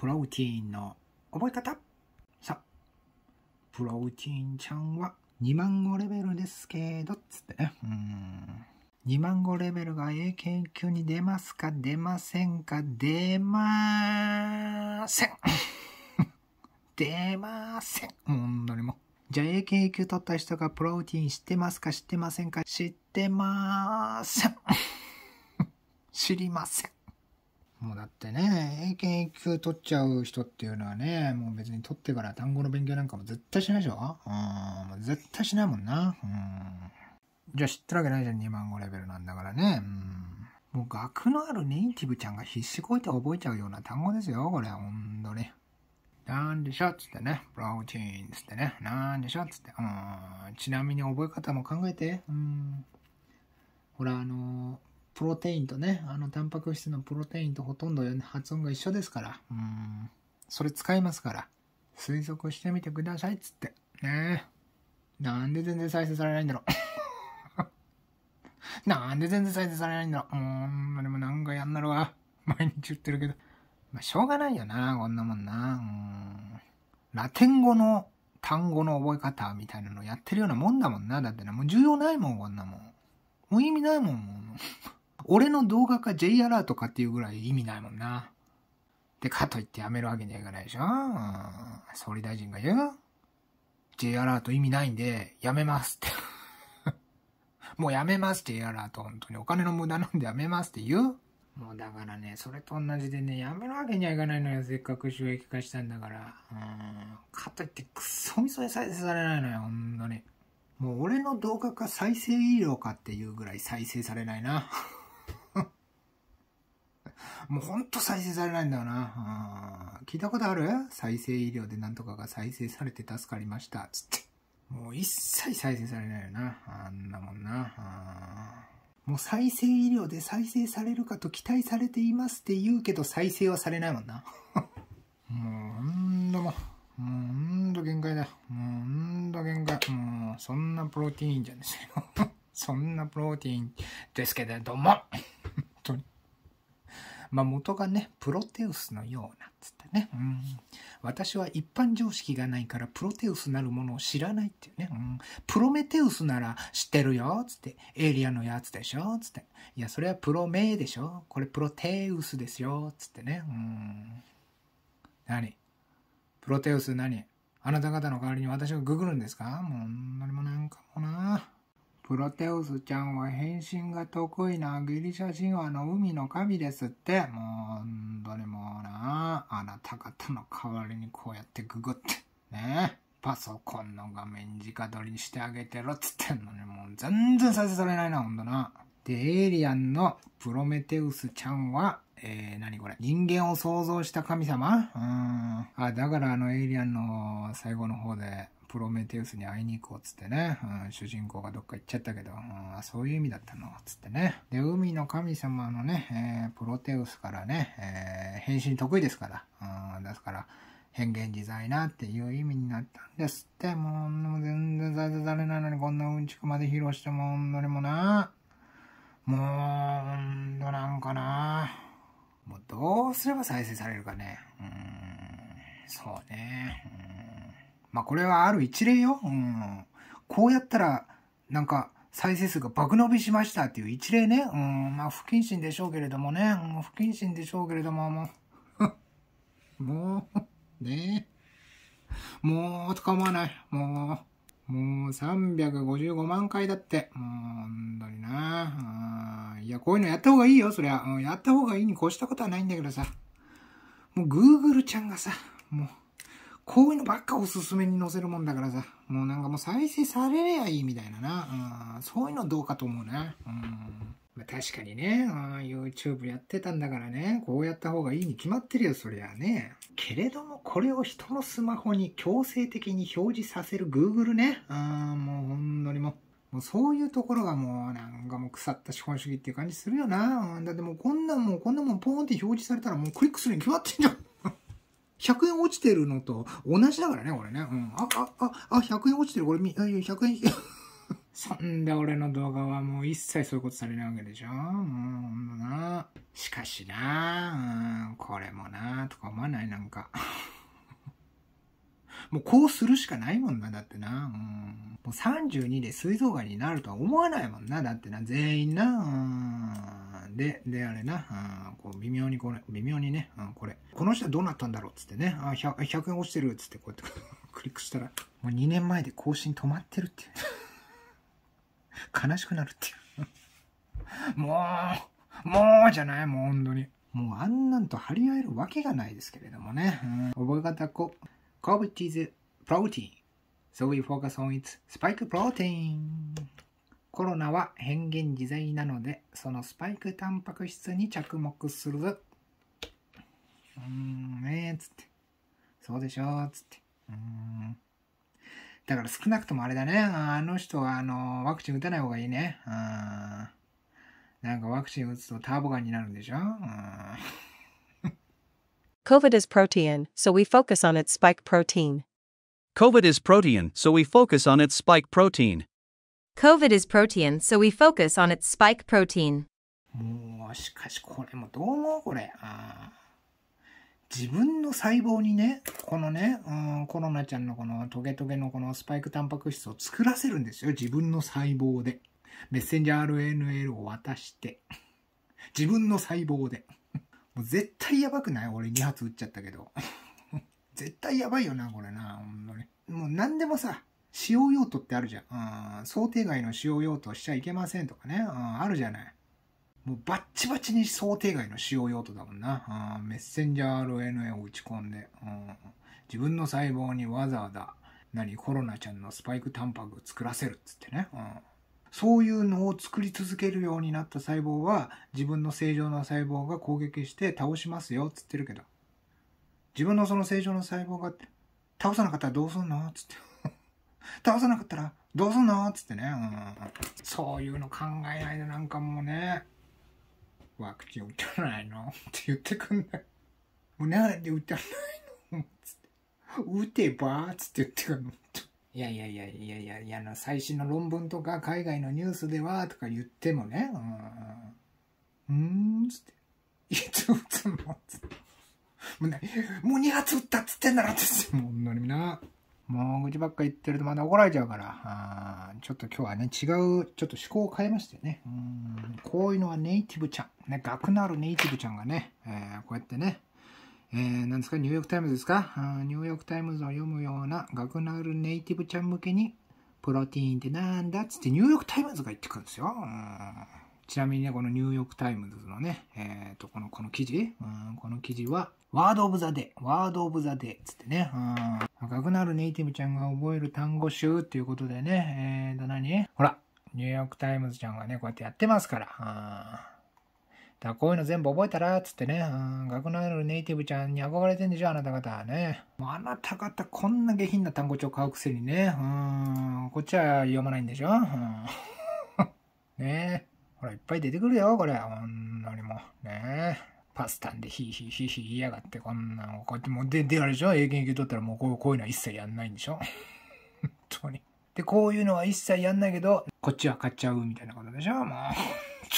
プロテインの覚え方さあ、プロテインちゃんは2万語レベルですけど、つってね。うん。2万語レベルが英検級に出ますか出ませんか出まーせん出ません本当 にもじゃあ英検級取った人がプロテイン知ってますか知ってませんか知ってまーせん 知りませんもうだってね、英検一級取っちゃう人っていうのはね、もう別に取ってから単語の勉強なんかも絶対しないでしょうん、絶対しないもんな。うん。じゃあ知ってるわけないじゃん、2万語レベルなんだからね。うん。もう学のあるネイティブちゃんが必死こいて覚えちゃうような単語ですよ、これ。ほんとに。なんでしょつってね。プロテーンつってね。なんでしょつって。うん。ちなみに覚え方も考えて。うん。ほら、あのープロテインとね、あの、タンパク質のプロテインとほとんど発音が一緒ですから、うん、それ使いますから、推測してみてくださいっつって。ねなんで全然再生されないんだろう。なんで全然再生されないんだろう。うん、まあ、でもなんかやんなるわ。毎日言ってるけど。まあ、しょうがないよな、こんなもんな。うん。ラテン語の単語の覚え方みたいなのやってるようなもんだもんな。だってな、もう重要ないもん、こんなもん。もう意味ないもん、もう。俺の動画か J アラートかっていうぐらい意味ないもんな。で、かといってやめるわけにはいかないでしょ総理大臣が言う ?J アラート意味ないんで、やめますって もうやめます J アラート。本当にお金の無駄なんでやめますって言うもうだからね、それと同じでね、やめるわけにはいかないのよ。せっかく収益化したんだから。うん。かといって、くそみそに再生されないのよ。ほんとに。もう俺の動画か再生医療かっていうぐらい再生されないな。もうほんと再生されないんだよな。聞いたことある再生医療でなんとかが再生されて助かりました。つって。もう一切再生されないよな。あんなもんな。もう再生医療で再生されるかと期待されていますって言うけど再生はされないもんな。もう、ほんともう、もうほんと限界だ。もうほんと限界。もう、そんなプロテインじゃないですよ。そんなプロテインですけれども。まあ、元がね、プロテウスのような、つってね。うん。私は一般常識がないから、プロテウスなるものを知らないっていうね。うん。プロメテウスなら知ってるよ、つって。エイリアンのやつでしょ、つって。いや、それはプロメでしょ。これプロテウスですよ、つってね。うん。何プロテウス何あなた方の代わりに私がググるんですかもう、何もなんかもな。プロテウスちゃんは変身が得意なギリシャ神話の海の神ですって。もう、本当にもうな、あなた方の代わりにこうやってググって、ね。パソコンの画面直撮りにしてあげてろっつってんのに、もう全然再生されないな、ほんとな。で、エイリアンのプロメテウスちゃんは、えー、何これ人間を創造した神様うーん。あ、だからあのエイリアンの最後の方で、プロメテウスに会いに行こうっつってね、うん、主人公がどっか行っちゃったけど、うん、そういう意味だったのっつってね。で、海の神様のね、えー、プロテウスからね、えー、変身得意ですから、うん、ですから、変幻自在なっていう意味になったんですって、もう全然ざ産ざれないのにこんなうんちくまで披露しても、ほんのにもな、もう、ほんとなんかな、もうどうすれば再生されるかね。うん、そうね。うんまあこれはある一例よ。うん。こうやったら、なんか、再生数が爆伸びしましたっていう一例ね。うん、まあ不謹慎でしょうけれどもね。うん、不謹慎でしょうけれども、もう、もう、ねもう、捕まわない。もう、もう355万回だって。もう、んとにな。いや、こういうのやった方がいいよ、そりゃ。うん、やった方がいいに越したことはないんだけどさ。もう、グーグルちゃんがさ、もう、こういうのばっかおすすめに載せるもんだからさ、もうなんかもう再生されりゃいいみたいなな、うん、そういうのどうかと思うな。うんまあ、確かにね、うん、YouTube やってたんだからね、こうやった方がいいに決まってるよ、そりゃね。けれども、これを人のスマホに強制的に表示させる Google ね、うん、もうほんのにももうそういうところがもうなんかもう腐った資本主義っていう感じするよな。だってもうこんなもん、こんなもんポーンって表示されたらもうクリックするに決まってんじゃん。100円落ちてるのと同じだからね、これね。うん。あ、あ、あ、あ、100円落ちてる。これ、100円、そんで俺の動画はもう一切そういうことされないわけでしょう、ほんとな。しかしな、うん、これもな、とか思わないなんか。もうこうするしかないもんな、だってな。うん。もう32で膵臓がんになるとは思わないもんな、だってな。全員な。うん。で、で、あれな。うん。こう微妙にこれ、微妙にね。うん、これ。この人はどうなったんだろうっつってね。あ100、100円落ちてるっつってこうやって クリックしたら、もう2年前で更新止まってるっていう。悲しくなるっていうもう、もうじゃない、もう本当に。もうあんなんと張り合えるわけがないですけれどもね。うん、覚え方こう。COVID is protein, so we focus on its spike protein. コロナは変幻自在なので、そのスパイクタンパク質に着目する。うーん、ねえ、つって。そうでしょ、つって。うーん。だから少なくともあれだね。あの人は、あの、ワクチン打たない方がいいね。うん。なんかワクチン打つとターボガンになるんでしょうん。COVID is protein, so we focus on its spike protein. COVID is protein, so we focus on its spike protein. COVID is protein, so we focus on its spike protein. もうしかしこれもどう思うこれあ自分の細胞にねこのね、うん、コロナちゃんのこのトゲトゲのこのスパイクタンパク質を作らせるんですよ自分の細胞でメッセンジャー RNA を渡して自分の細胞で。もう絶対やばくない俺2発撃っちゃったけど。絶対やばいよな、これな。ほんのに。もう何でもさ、使用用途ってあるじゃん。うん、想定外の使用用途しちゃいけませんとかね。うん、あるじゃない。もうバッチバチに想定外の使用用途だもんな。うん、メッセンジャー RNA を打ち込んで、うん、自分の細胞にわざわざ、何、コロナちゃんのスパイクタンパク作らせるっつってね。うんそういうのを作り続けるようになった細胞は自分の正常な細胞が攻撃して倒しますよっつってるけど自分のその正常な細胞が倒さなかったらどうすんのつって 倒さなかったらどうすんのつってね、うん、そういうの考えないでなんかもうねワクチン打たないのって言ってくんないもうで打たないのつって打てばっつって言ってくんのいやいやいやいやいやいやの最新の論文とか海外のニュースではとか言ってもねうんうんつっていつ打つのつってもうねもう2発打ったっつってんだろってもうほんのなもう愚痴ばっか言ってるとまだ怒られちゃうからあちょっと今日はね違うちょっと思考を変えましてねうんこういうのはネイティブちゃん、ね、学のあるネイティブちゃんがね、えー、こうやってねえー、なんですか、ニューヨークタイムズですかニューヨークタイムズを読むような学のあるネイティブちゃん向けに、プロテインってなんだっつってニューヨークタイムズが言ってくるんですよ。ちなみにね、このニューヨークタイムズのね、えー、と、この、この記事、うん、この記事は、ワードオブザデー、ワードオブザデーつってね、うん、学のあるネイティブちゃんが覚える単語集っていうことでね、えー、と何、ほら、ニューヨークタイムズちゃんがね、こうやってやってますから、うんだこういうの全部覚えたらっつってね、うん、学内のネイティブちゃんに憧れてんでしょ、あなた方ね。もうあなた方こんな下品な単語帳買うくせにね、うん、こっちは読まないんでしょ。うん、ねえ。ほら、いっぱい出てくるよ、これ。ほんのにも。ねえ。パスタンでヒーヒーヒーヒー言いやがって、こんなの、こうやってもうで、で、あれでしょ検受け取ったらもうこうこういうのは一切やんないんでしょ本当に。で、こういうのは一切やんないけど、こっちは買っちゃうみたいなことでしょもう、本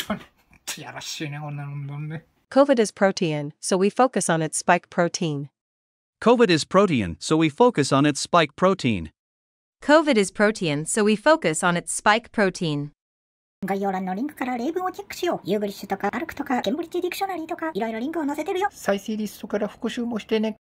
当に。やらしいね、こんなのね。COVID is protein, so we focus on its spike protein. COVID is protein, so we focus on its spike protein. COVID is protein, so we focus on its spike protein. 概要欄のリンクから例文をチェックしよう。ユーグリッシュとか、アルクとか、ケンブリッジディクショナリーとか、いろいろリンクを載せてるよ。再生リストから復習もしてね。